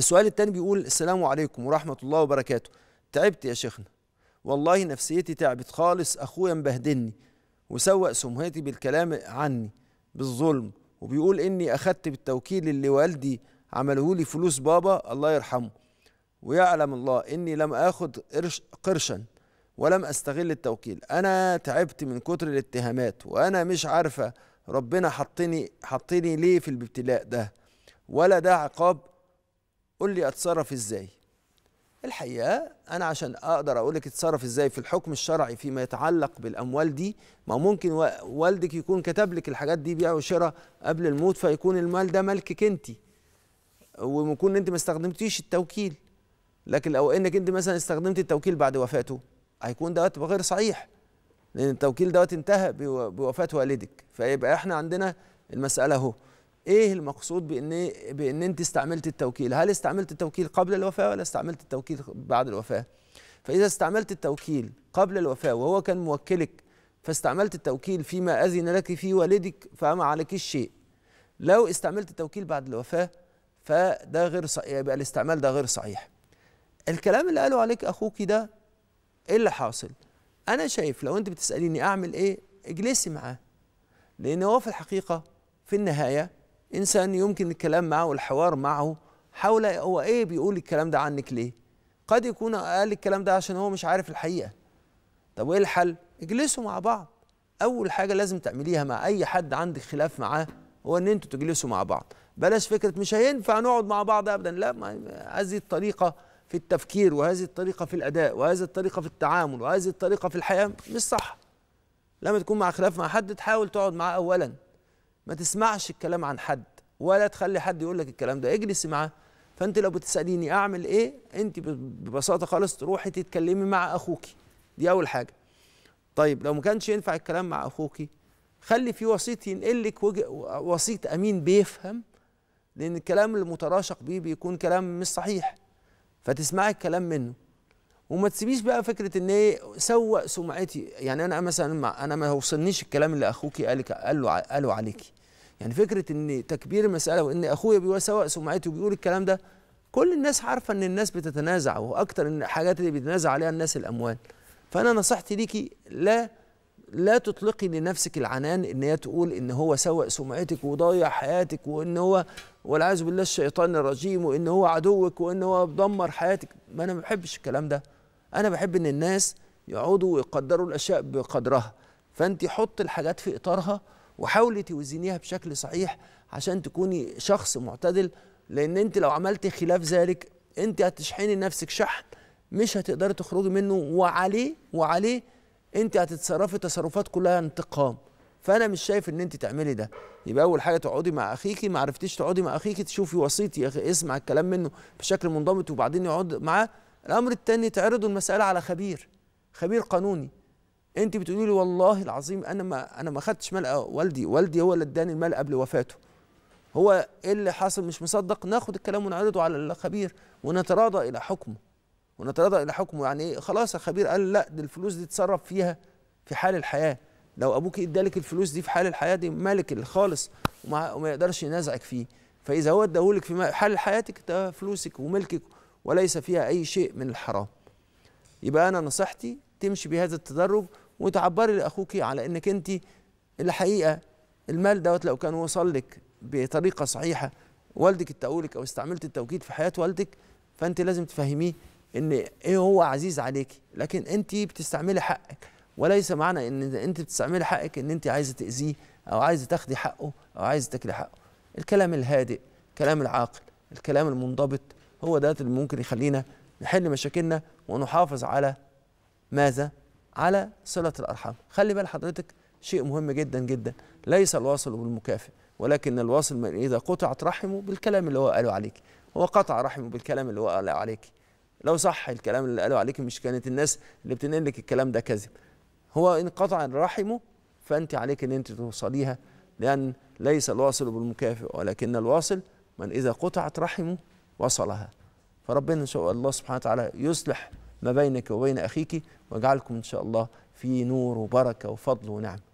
السؤال الثاني بيقول السلام عليكم ورحمه الله وبركاته تعبت يا شيخنا والله نفسيتي تعبت خالص اخويا مبهدلني وسوق سمهتي بالكلام عني بالظلم وبيقول اني اخدت بالتوكيل اللي والدي عمله لي فلوس بابا الله يرحمه ويعلم الله اني لم اخد قرش قرشا ولم استغل التوكيل انا تعبت من كتر الاتهامات وانا مش عارفه ربنا حطني حطني ليه في الابتلاء ده ولا ده عقاب قول لي اتصرف ازاي الحقيقه انا عشان اقدر اقول لك اتصرف ازاي في الحكم الشرعي فيما يتعلق بالاموال دي ما ممكن والدك يكون كتب لك الحاجات دي بيع وشراء قبل الموت فيكون المال ده ملكك انت وممكن انت ما استخدمتيش التوكيل لكن لو انك انت مثلا استخدمت التوكيل بعد وفاته هيكون دوت غير صحيح لان التوكيل دوت انتهى بوفاه والدك فيبقى احنا عندنا المساله اهو ايه المقصود بان بان انت استعملت التوكيل هل استعملت التوكيل قبل الوفاه ولا استعملت التوكيل بعد الوفاه فاذا استعملت التوكيل قبل الوفاه وهو كان موكلك فاستعملت التوكيل فيما اذن لك فيه والدك فما عليك شيء لو استعملت التوكيل بعد الوفاه فده غير صحيح يبقى الاستعمال ده غير صحيح الكلام اللي قاله عليك اخوك ده ايه اللي حاصل انا شايف لو انت بتساليني اعمل ايه اجلسي معاه لان هو في الحقيقه في النهايه انسان يمكن الكلام معه والحوار معه حول هو ايه بيقول الكلام ده عنك ليه قد يكون قال الكلام ده عشان هو مش عارف الحقيقه طب وايه الحل اجلسوا مع بعض اول حاجه لازم تعمليها مع اي حد عندك خلاف معاه هو ان انتوا تجلسوا مع بعض بلاش فكره مش هينفع نقعد مع بعض ابدا لا هذه الطريقه في التفكير وهذه الطريقه في الاداء وهذه الطريقه في التعامل وهذه الطريقه في الحياه مش صح لما تكون مع خلاف مع حد تحاول تقعد معاه اولا ما تسمعش الكلام عن حد ولا تخلي حد يقول لك الكلام ده اجلسي معاه فانت لو بتساليني اعمل ايه انت ببساطه خالص تروحي تتكلمي مع اخوكي دي اول حاجه طيب لو ما كانش ينفع الكلام مع اخوكي خلي في وسيط ينقل لك وسيط امين بيفهم لان الكلام المتراشق بيه بيكون كلام مش صحيح فتسمعي الكلام منه وما تسيبيش بقى فكره ان ايه سوق سمعتي يعني انا مثلا انا ما وصلنيش الكلام اللي اخوكي قالك قاله قاله عليكي يعني فكره ان تكبير المساله وان اخويا بيسوق سمعته بيقول الكلام ده كل الناس عارفه ان الناس بتتنازع واكتر الحاجات اللي بيتنازع عليها الناس الاموال فانا نصيحتي ليكي لا لا تطلقي لنفسك العنان ان هي تقول ان هو سوء سمعتك وضيع حياتك وان هو والعياذ بالله الشيطان الرجيم وان هو عدوك وان هو بدمر حياتك ما انا ما بحبش الكلام ده انا بحب ان الناس يقعدوا ويقدروا الاشياء بقدرها فانت حط الحاجات في اطارها وحاولي توزنيها بشكل صحيح عشان تكوني شخص معتدل لان انت لو عملتي خلاف ذلك انت هتشحني نفسك شحن مش هتقدري تخرجي منه وعليه وعليه انت هتتصرفي تصرفات كلها انتقام فانا مش شايف ان انت تعملي ده يبقى اول حاجه تقعدي مع اخيكي ما عرفتيش تقعدي مع اخيكي تشوفي وسيط اسمع الكلام منه بشكل منضبط وبعدين يقعد معاه الامر الثاني تعرضوا المساله على خبير خبير قانوني انت بتقولي لي والله العظيم انا ما انا ما خدتش مال والدي والدي هو اللي اداني المال قبل وفاته هو ايه اللي حاصل مش مصدق ناخد الكلام ونعرضه على الخبير ونتراضى الى حكمه ونتراضى الى حكمه يعني ايه خلاص الخبير قال لا دي الفلوس دي اتصرف فيها في حال الحياه لو ابوك ادالك الفلوس دي في حال الحياه دي مالك الخالص وما, وما يقدرش ينازعك فيه فاذا هو اداهولك في حال حياتك ده فلوسك وملكك وليس فيها اي شيء من الحرام يبقى انا نصيحتي تمشي بهذا التدرج وتعبري لاخوك على انك انت الحقيقه المال دوت لو كان وصل لك بطريقه صحيحه والدك اداهولك او استعملت التوكيد في حياه والدك فانت لازم تفهميه ان ايه هو عزيز عليكي لكن انت بتستعملي حقك وليس معنى ان انت بتستعملي حقك ان انت عايزه تاذيه او عايزه تاخدي حقه او عايزه تاكلي حقه الكلام الهادئ الكلام العاقل الكلام المنضبط هو ده اللي ممكن يخلينا نحل مشاكلنا ونحافظ على ماذا على صله الارحام خلي بال حضرتك شيء مهم جدا جدا ليس الواصل بالمكافئ ولكن الواصل من اذا قطعت رحمه بالكلام اللي هو قاله عليك هو قطع رحمه بالكلام اللي هو قاله عليك لو صح الكلام اللي قاله عليك مش كانت الناس اللي بتنقل لك الكلام ده كذب هو ان قطع رحمه فانت عليك ان انت توصليها لان ليس الواصل بالمكافئ ولكن الواصل من اذا قطعت رحمه وصلها فربنا ان شاء الله سبحانه وتعالى يصلح ما بينك وبين أخيك واجعلكم إن شاء الله في نور وبركة وفضل ونعم